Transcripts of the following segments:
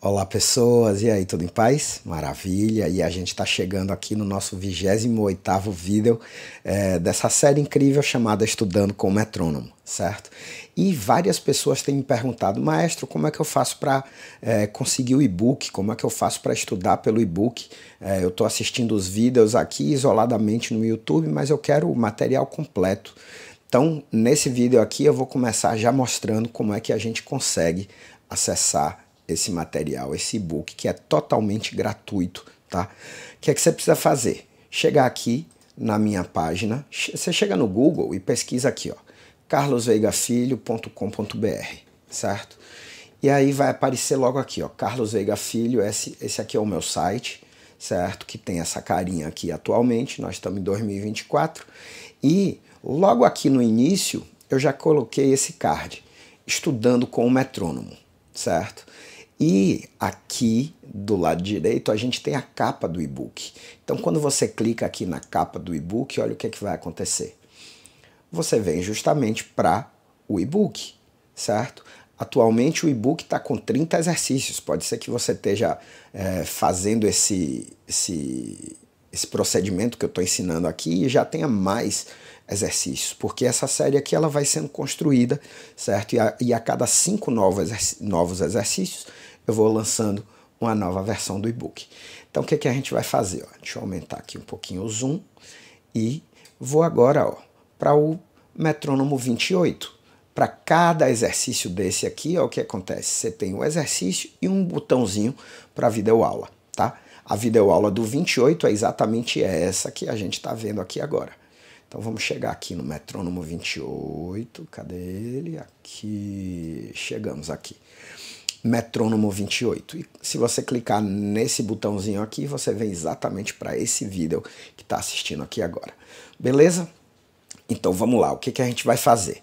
Olá pessoas, e aí, tudo em paz? Maravilha! E a gente está chegando aqui no nosso 28 vídeo é, dessa série incrível chamada Estudando com o Metrônomo, certo? E várias pessoas têm me perguntado, maestro, como é que eu faço para é, conseguir o e-book? Como é que eu faço para estudar pelo e-book? É, eu estou assistindo os vídeos aqui isoladamente no YouTube, mas eu quero o material completo. Então, nesse vídeo aqui eu vou começar já mostrando como é que a gente consegue acessar esse material, esse e-book que é totalmente gratuito, tá? O que é que você precisa fazer? Chegar aqui na minha página, você chega no Google e pesquisa aqui, ó, carlosveigafilho.com.br, certo? E aí vai aparecer logo aqui, ó, Carlos Veiga Filho, esse, esse aqui é o meu site, certo? Que tem essa carinha aqui atualmente, nós estamos em 2024. E logo aqui no início, eu já coloquei esse card, estudando com o metrônomo, certo? E aqui do lado direito a gente tem a capa do e-book. Então quando você clica aqui na capa do e-book, olha o que, é que vai acontecer. Você vem justamente para o e-book, certo? Atualmente o e-book está com 30 exercícios. Pode ser que você esteja é, fazendo esse, esse, esse procedimento que eu estou ensinando aqui e já tenha mais exercícios, porque essa série aqui ela vai sendo construída, certo? E a, e a cada cinco novos, novos exercícios eu vou lançando uma nova versão do e-book. Então, o que, é que a gente vai fazer? Ó, deixa eu aumentar aqui um pouquinho o zoom e vou agora para o metrônomo 28. Para cada exercício desse aqui, ó, o que acontece? Você tem o um exercício e um botãozinho para videoaula, tá? A videoaula do 28 é exatamente essa que a gente está vendo aqui agora. Então vamos chegar aqui no metrônomo 28. Cadê ele? Aqui. Chegamos aqui. Metrônomo 28. E se você clicar nesse botãozinho aqui, você vem exatamente para esse vídeo que está assistindo aqui agora. Beleza? Então vamos lá, o que, que a gente vai fazer?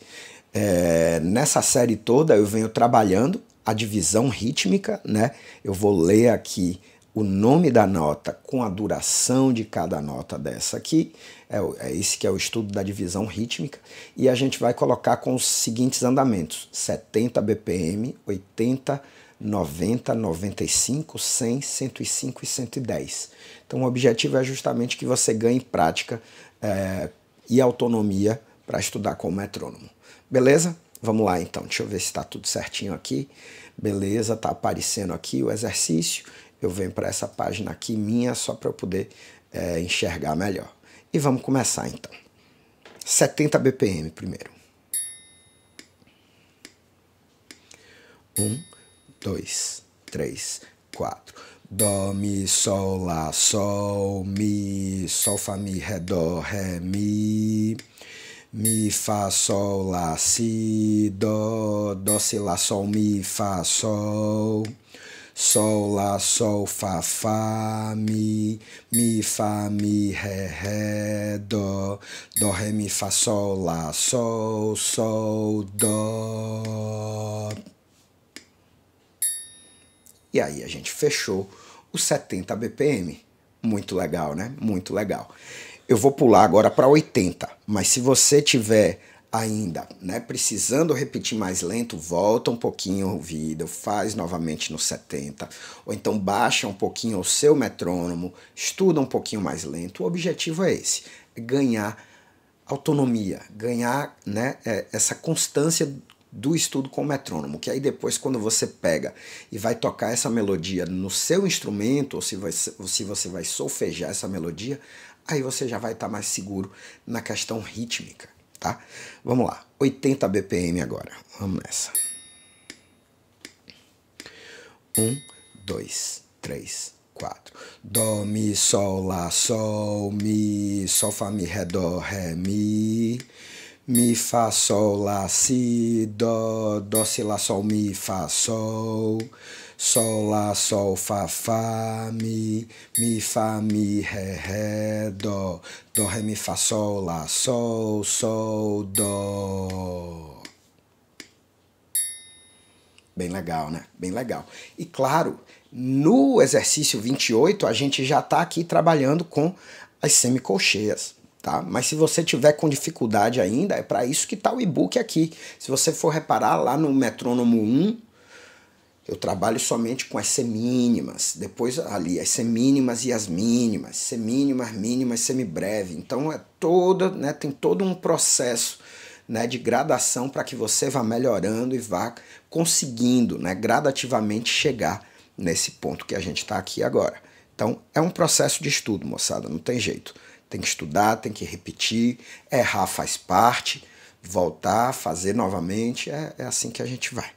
É, nessa série toda eu venho trabalhando a divisão rítmica, né? Eu vou ler aqui o nome da nota com a duração de cada nota dessa aqui. É, é esse que é o estudo da divisão rítmica. E a gente vai colocar com os seguintes andamentos: 70 BPM, 80 90, 95, 100, 105 e 110. Então, o objetivo é justamente que você ganhe prática é, e autonomia para estudar com o metrônomo. Beleza? Vamos lá então, deixa eu ver se está tudo certinho aqui. Beleza, tá aparecendo aqui o exercício. Eu venho para essa página aqui minha só para eu poder é, enxergar melhor. E vamos começar então. 70 BPM primeiro. Um, dois, três, quatro. Dó, Mi, Sol, Lá, Sol, Mi, Sol, Fá, Mi, Ré, Dó, Ré, Mi. Mi, Fá, Sol, Lá, Si, Dó, Dó, Si, Lá, Sol, Mi, Fá, Sol. Sol, Lá, Sol, Fá, Fá, Mi, Mi, Fá, Mi, Ré, Ré, Dó, Dó, Ré, Mi, Fá, Sol, Lá, Sol, Sol, Dó. E aí a gente fechou os 70 BPM. Muito legal, né? Muito legal. Eu vou pular agora para 80, mas se você tiver ainda, né, precisando repetir mais lento, volta um pouquinho o vídeo, faz novamente no 70, ou então baixa um pouquinho o seu metrônomo, estuda um pouquinho mais lento. O objetivo é esse, é ganhar autonomia, ganhar né, é, essa constância do estudo com o metrônomo, que aí depois quando você pega e vai tocar essa melodia no seu instrumento, ou se, vai, ou se você vai solfejar essa melodia, Aí você já vai estar tá mais seguro na questão rítmica, tá? Vamos lá, 80 BPM agora. Vamos nessa. 1, 2, 3, 4. Dó, Mi, Sol, Lá, Sol, Mi, Sol, Fá, Mi, Ré, Dó, Ré, Mi. Mi, Fá, Sol, Lá, Si, Dó, Dó, Si, Lá, Sol, Mi, Fá, Sol, Sol, Lá, Sol, Fá, Fá, Mi, Mi, Fá, Mi, Ré, Ré, Dó, Dó, Ré, Mi, Fá, Sol, Lá, Sol, Sol, Dó. Bem legal, né? Bem legal. E claro, no exercício 28, a gente já está aqui trabalhando com as semicolcheias. Tá? Mas se você tiver com dificuldade ainda, é para isso que está o e-book aqui. Se você for reparar lá no metrônomo 1, eu trabalho somente com as semínimas, depois ali as semínimas e as mínimas, semínimas, mínimas, semibreve. Então é toda, né, tem todo um processo né, de gradação para que você vá melhorando e vá conseguindo né, gradativamente chegar nesse ponto que a gente está aqui agora. Então é um processo de estudo, moçada, não tem jeito. Tem que estudar, tem que repetir, errar faz parte, voltar, fazer novamente, é, é assim que a gente vai.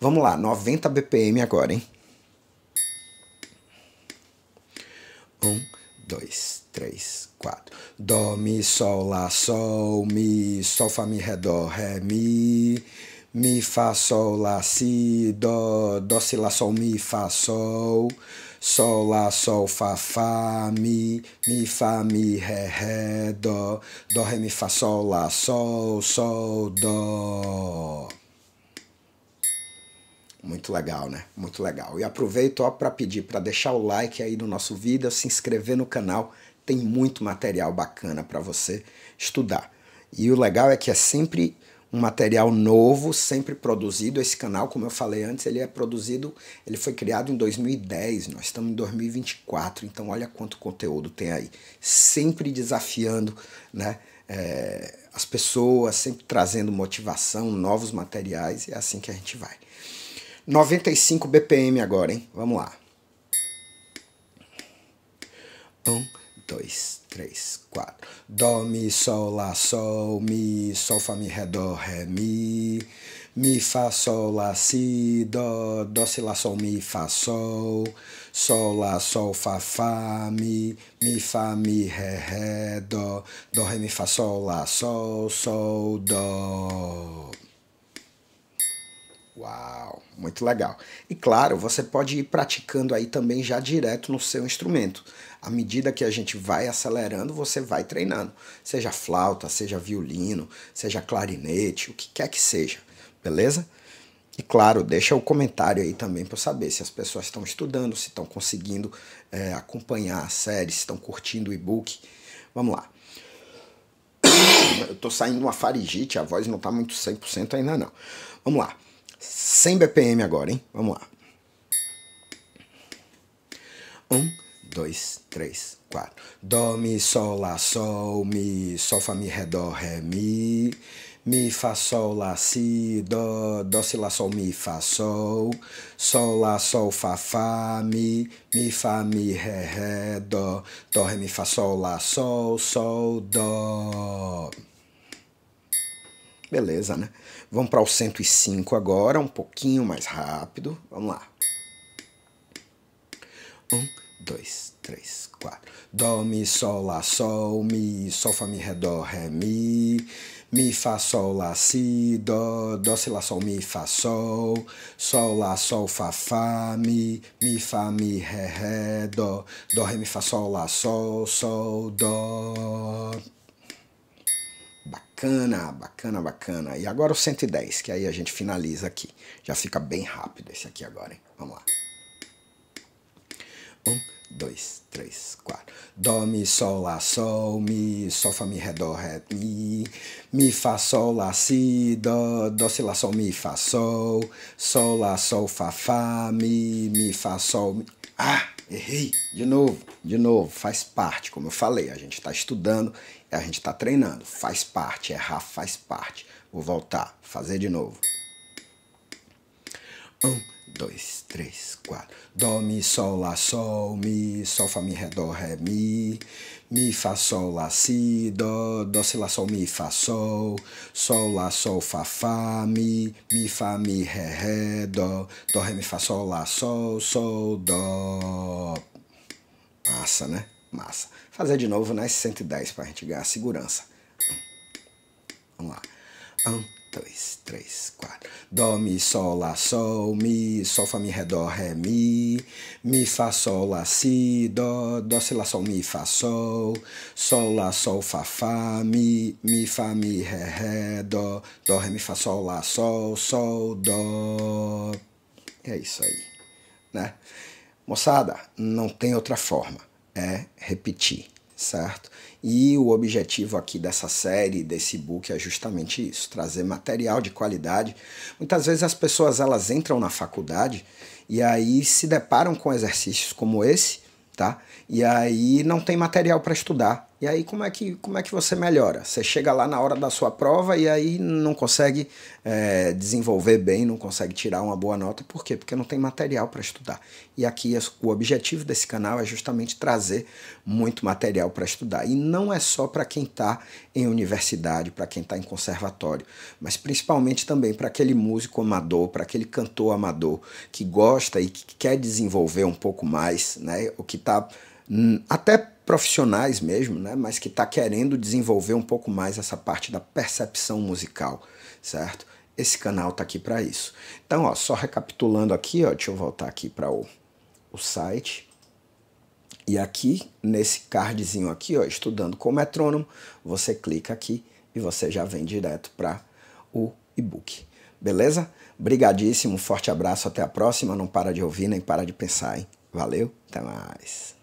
Vamos lá, 90 BPM agora, hein? Um, dois, três, quatro. Dó, mi, sol, lá, sol, mi, sol, fá, mi, ré, dó, ré, mi. Mi, Fá, Sol, Lá, Si, Dó, Dó, Si, Lá, Sol, Mi, Fá, Sol. Sol, Lá, Sol, Fá, Fá, Mi, Mi, Fá, Mi, Ré, Ré, Dó, Dó, Ré, Mi, Fá, Sol, Lá, Sol, Sol, Dó. Muito legal, né? Muito legal. E aproveito ó para pedir para deixar o like aí no nosso vídeo, se inscrever no canal. Tem muito material bacana para você estudar. E o legal é que é sempre um material novo, sempre produzido. Esse canal, como eu falei antes, ele é produzido, ele foi criado em 2010, nós estamos em 2024, então olha quanto conteúdo tem aí. Sempre desafiando né, é, as pessoas, sempre trazendo motivação, novos materiais, e é assim que a gente vai. 95 BPM agora, hein? Vamos lá. Pum dois, três, quatro. Dó, mi, sol, lá, sol, mi, sol, fá, mi, ré, dó, ré, mi. Mi, fá, sol, lá, si, dó, dó, si, lá, sol, mi, fá, sol. Sol, lá, sol, fá, fá, mi, mi, fá, mi, ré, ré, dó. Dó, ré, mi, fá, sol, lá, sol, sol, dó. muito legal. E claro, você pode ir praticando aí também já direto no seu instrumento. À medida que a gente vai acelerando, você vai treinando. Seja flauta, seja violino, seja clarinete, o que quer que seja, beleza? E claro, deixa o comentário aí também para saber se as pessoas estão estudando, se estão conseguindo é, acompanhar a série, se estão curtindo o e-book. Vamos lá. Eu tô saindo uma faringite, a voz não tá muito 100% ainda não. Vamos lá. 100 BPM agora, hein? Vamos lá. 1, 2, 3, 4. Dó, Mi, Sol, Lá, Sol, Mi, Sol, Fá, Mi, Ré, Dó, Ré, Mi. Mi, Fá, Sol, Lá, Si, Dó, Dó, Si, Lá, Sol, Mi, Fá, Sol, Sol, Lá, Sol, Fá, Fá, Mi, Mi, Fá, Mi, Ré, Ré, Dó, Dó, Ré, Mi, Fá, Sol, Lá, Sol, Sol, Dó. Beleza, né? Vamos para o 105 agora, um pouquinho mais rápido. Vamos lá. Um, dois, três, quatro. Dó, mi, sol, lá, sol, mi, sol, fá, mi, ré, dó, ré, mi. Mi, Fá, Sol, Lá, Si, Dó, Dó, Si, Lá, Sol, Mi, Fá, Sol, Sol, Lá, Sol, Fá, Fá, Mi, Mi, Fá, Mi, Ré, Ré, Dó, Dó, Ré, Mi, Fá, Sol, Lá, Sol, Sol, Dó. Bacana, bacana, bacana. E agora o 110, que aí a gente finaliza aqui. Já fica bem rápido esse aqui agora, hein? Vamos lá. Um, dois, três, quatro. Dó, mi, sol, lá, sol, mi, sol, fá, mi, ré, dó, ré, mi. Mi, fá, sol, lá, si, dó, dó, si, lá, sol, mi, fá, sol. Sol, lá, sol, fá, fá, mi, mi, fá, sol, mi. Ah, errei. De novo, de novo. Faz parte, como eu falei, a gente está estudando a gente está treinando, faz parte, errar é faz parte. Vou voltar, fazer de novo. Um, dois, três, quatro. Dó, mi, sol, lá, sol, mi, sol, fá, mi, ré, dó, ré, mi. Mi, fá, sol, lá, si, dó, dó, si, lá, sol, mi, fá, sol. Sol, lá, sol, fá, fá, mi. Mi, fá, mi, ré, ré, dó. Dó, ré, mi, fá, sol, lá, sol, sol, dó. Massa, né? Massa. Fazer de novo nas 110 para a gente ganhar segurança. Vamos lá. Um, dois, três, quatro. Dó, mi, sol, lá, sol, mi, sol, fá, mi, ré, dó, ré, mi. Mi, fá, sol, lá, si, dó, dó, si, lá, sol, mi, fá, sol. Sol, lá, sol, fá, fá, mi, mi, fá, mi, ré, ré, dó. Dó, ré, mi, fá, sol, lá, sol, sol, dó. É isso aí, né? Moçada, não tem outra forma é repetir, certo? E o objetivo aqui dessa série, desse book, é justamente isso, trazer material de qualidade. Muitas vezes as pessoas elas entram na faculdade e aí se deparam com exercícios como esse, tá? E aí não tem material para estudar, e aí como é que, como é que você melhora? Você chega lá na hora da sua prova e aí não consegue é, desenvolver bem, não consegue tirar uma boa nota. Por quê? Porque não tem material para estudar. E aqui é, o objetivo desse canal é justamente trazer muito material para estudar. E não é só para quem está em universidade, para quem está em conservatório, mas principalmente também para aquele músico amador, para aquele cantor amador que gosta e que quer desenvolver um pouco mais, né? O que está hum, até profissionais mesmo, né? mas que está querendo desenvolver um pouco mais essa parte da percepção musical, certo? Esse canal está aqui para isso. Então, ó, só recapitulando aqui, ó, deixa eu voltar aqui para o, o site. E aqui, nesse cardzinho aqui, ó, estudando com o metrônomo, você clica aqui e você já vem direto para o e-book. Beleza? Brigadíssimo, um forte abraço, até a próxima. Não para de ouvir nem para de pensar, hein? Valeu, até mais.